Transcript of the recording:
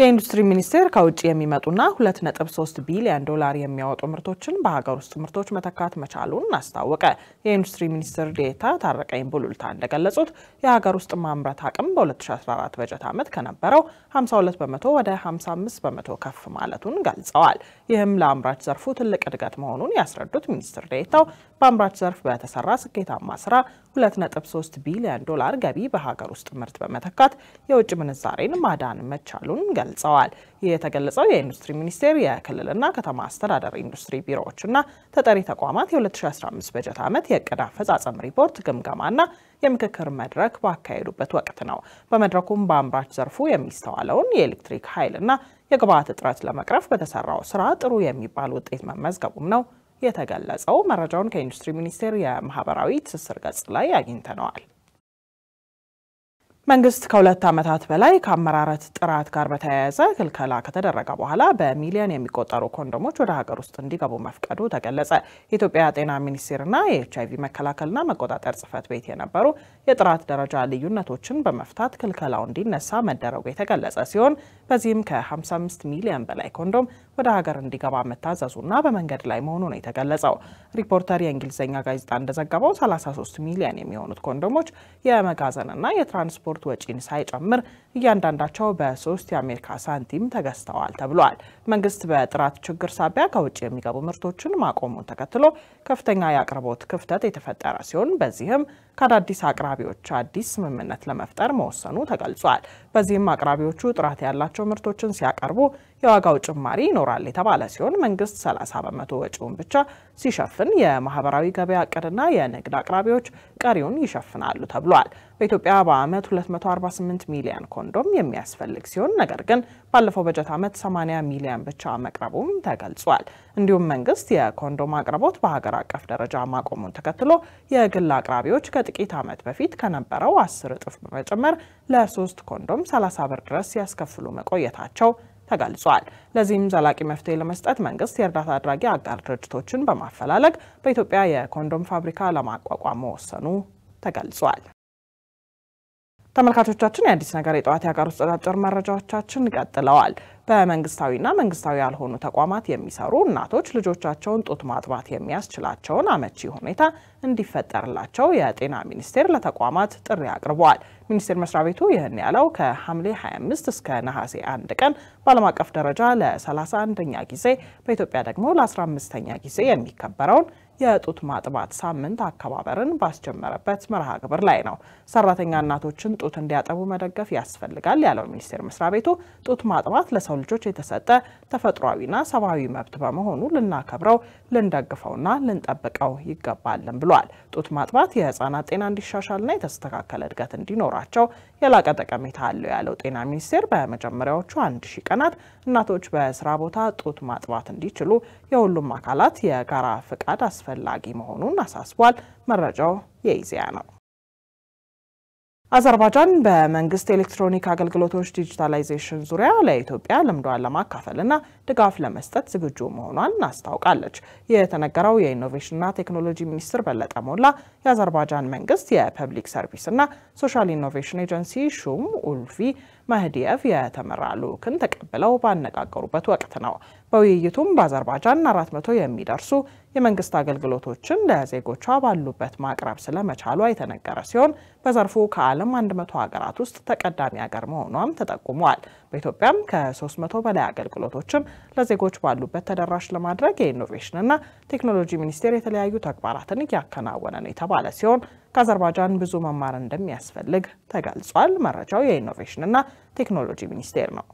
የኢንዱስትሪ ሚኒስቴር ከውጭ የሚመጡና 2.3 ቢሊዮን ዶላር የሚያወጡ ምርቶችን በሀገር ውስጥ ምርቶች መተካት መቻሉን አስታወቀ። የኢንዱስትሪ ሚኒስትር ዴታ ታረቀኝ ቡሉልታ እንደገለጹት የሀገር ውስጥ ማምረት አቅም በ2014 በጀት ዓመት ከነበረው 52 በመቶ ወደ 55 በመቶ ከፍ ማለቱን ገልጸዋል። ይህም ለአምራች ዘርፉ ትልቅ እድገት መሆኑን ያስረዱት ሚኒስትር ዴኤታው በአምራች ዘርፍ በተሰራ ስኬታማ ስራ 2.3 ቢሊዮን ዶላር ገቢ በሀገር ውስጥ ምርት በመተካት የውጭ ምንዛሬን ማዳን መቻሉን ገልጸዋል። የተገለጸው የኢንዱስትሪ ሚኒስቴር የክልልና ከተማ አስተዳደር ኢንዱስትሪ ቢሮዎችና ተጠሪ ተቋማት የ2015 በጀት ዓመት የዕቅድ አፈጻጸም ሪፖርት ግምገማና የምክክር መድረክ ባካሄዱበት ወቅት ነው። በመድረኩም በአምራች ዘርፉ የሚስተዋለውን የኤሌክትሪክ ኃይልና የግብዓት እጥረት ለመቅረፍ በተሰራው ስራ ጥሩ የሚባል ውጤት መመዝገቡም ነው የተገለጸው። መረጃውን ከኢንዱስትሪ ሚኒስቴር የማህበራዊ ትስስር ገጽ ላይ አግኝተነዋል። መንግስት ከሁለት ዓመታት በላይ ከአመራረት ጥራት ጋር በተያያዘ ክልከላ ከተደረገ በኋላ በሚሊዮን የሚቆጠሩ ኮንዶሞች ወደ ሀገር ውስጥ እንዲገቡ መፍቀዱ ተገለጸ። የኢትዮጵያ ጤና ሚኒስቴርና የኤች አይቪ መከላከልና መቆጣጠር ጽህፈት ቤት የነበሩ የጥራት ደረጃ ልዩነቶችን በመፍታት ክልከላው እንዲነሳ መደረጉ የተገለጸ ሲሆን በዚህም ከ55 ሚሊዮን በላይ ኮንዶም ወደ ሀገር እንዲገባ መታዘዙና በመንገድ ላይ መሆኑ ነው የተገለጸው። ሪፖርተር የእንግሊዝኛ ጋዜጣ እንደዘገበው 33 ሚሊዮን የሚሆኑት ኮንዶሞች የመጋዘንና የትራንስፖርት የትራንስፖርት ወጪን ሳይጨምር እያንዳንዳቸው በሶስት የአሜሪካ ሳንቲም ተገዝተዋል ተብሏል። መንግስት በጥራት ችግር ሳቢያ ከውጭ የሚገቡ ምርቶችን ማቆሙን ተከትሎ ከፍተኛ የአቅርቦት ክፍተት የተፈጠረ ሲሆን በዚህም ከአዳዲስ አቅራቢዎች አዲስ ስምምነት ለመፍጠር መወሰኑ ተገልጿል። በዚህም አቅራቢዎቹ ጥራት ያላቸው ምርቶችን ሲያቀርቡ የዋጋው ጭማሪ ይኖራል የተባለ ሲሆን መንግስት 30 በመቶ ወጪውን ብቻ ሲሸፍን የማህበራዊ ገበያ እቅድና የንግድ አቅራቢዎች ቀሪውን ይሸፍናሉ ተብሏል። በኢትዮጵያ በአመት 248 ሚሊዮን ኮንዶም የሚያስፈልግ ሲሆን ነገር ግን ባለፈው በጀት ዓመት 80 ሚሊዮን ብቻ መቅረቡም ተገልጿል። እንዲሁም መንግስት የኮንዶም አቅርቦት በሀገር አቀፍ ደረጃ ማቆሙን ተከትሎ የግል አቅራቢዎች ከጥቂት ዓመት በፊት ከነበረው 10 እጥፍ በመጨመር ለሶስት ኮንዶም 30 ብር ድረስ ሲያስከፍሉ መቆየታቸው ተገልጿል። ለዚህም ዘላቂ መፍትሄ ለመስጠት መንግስት የእርዳታ አድራጊ አጋር ድርጅቶችን በማፈላለግ በኢትዮጵያ የኮንዶም ፋብሪካ ለማቋቋም መወሰኑ ተገልጿል። ተመልካቾቻችን የአዲስ ነገር የጠዋት የሀገር ውስጥ አጫጭር መረጃዎቻችን ቀጥለዋል። በመንግስታዊና መንግስታዊ ያልሆኑ ተቋማት የሚሰሩ እናቶች ልጆቻቸውን ጡት ማጥባት የሚያስችላቸውን አመቺ ሁኔታ እንዲፈጠርላቸው የጤና ሚኒስቴር ለተቋማት ጥሪ አቅርበዋል። ሚኒስቴር መስሪያ ቤቱ ይህን ያለው ከሐምሌ 25 እስከ ነሐሴ 1 ቀን በዓለም አቀፍ ደረጃ ለ31ኛ ጊዜ በኢትዮጵያ ደግሞ ለ15ኛ ጊዜ የሚከበረውን የጡት ማጥባት ሳምንት አከባበርን ባስጀመረበት መርሃ ግብር ላይ ነው። ሰራተኛ እናቶችን ጡት እንዲያጠቡ መደገፍ ያስፈልጋል ያለው ሚኒስቴር መስሪያ ቤቱ ጡት ማጥባት ለሰው ልጆች የተሰጠ ተፈጥሯዊና ሰብአዊ መብት በመሆኑ ልናከብረው፣ ልንደግፈውና ልንጠብቀው ይገባልን ብሏል። ጡት ማጥባት የህፃናት ጤና እንዲሻሻልና የተስተካከለ እድገት እንዲኖራቸው የላቀ ጠቀሜታ አለው ያለው ጤና ሚኒስቴር በመጀመሪያዎቹ አንድ ሺህ ቀናት እናቶች በስራ ቦታ ጡት ማጥባት እንዲችሉ የሁሉም አካላት የጋራ ፍቃድ አስፈ አስፈላጊ መሆኑን አሳስቧል። መረጃው የኢዜአ ነው። አዘርባጃን በመንግስት ኤሌክትሮኒክ አገልግሎቶች ዲጂታላይዜሽን ዙሪያ ለኢትዮጵያ ልምዷን ለማካፈልና ድጋፍ ለመስጠት ዝግጁ መሆኗን አስታውቃለች። የተነገረው የኢኖቬሽንና ቴክኖሎጂ ሚኒስትር በለጠ ሞላ የአዘርባጃን መንግስት የፐብሊክ ሰርቪስና ሶሻል ኢኖቬሽን ኤጀንሲ ሹም ኡልፊ መህዲየቭ የተመራ ልዑክን ተቀብለው ባነጋገሩበት ወቅት ነው። በውይይቱም በአዘርባጃን 400 የሚደርሱ የመንግስት አገልግሎቶችን ለዜጎቿ ባሉበት ማቅረብ ስለመቻሏ የተነገረ ሲሆን በዘርፉ ከዓለም 100 ሀገራት ውስጥ ተቀዳሚ ሀገር መሆኗም ተጠቁመዋል። በኢትዮጵያም ከ300 በላይ አገልግሎቶችን ለዜጎች ባሉበት ተደራሽ ለማድረግ የኢኖቬሽንና ቴክኖሎጂ ሚኒስቴር የተለያዩ ተግባራትን እያከናወነ ነው የተባለ ሲሆን ከአዘርባጃን ብዙ መማር እንደሚያስፈልግ ተገልጿል። መረጃው የኢኖቬሽንና ቴክኖሎጂ ሚኒስቴር ነው።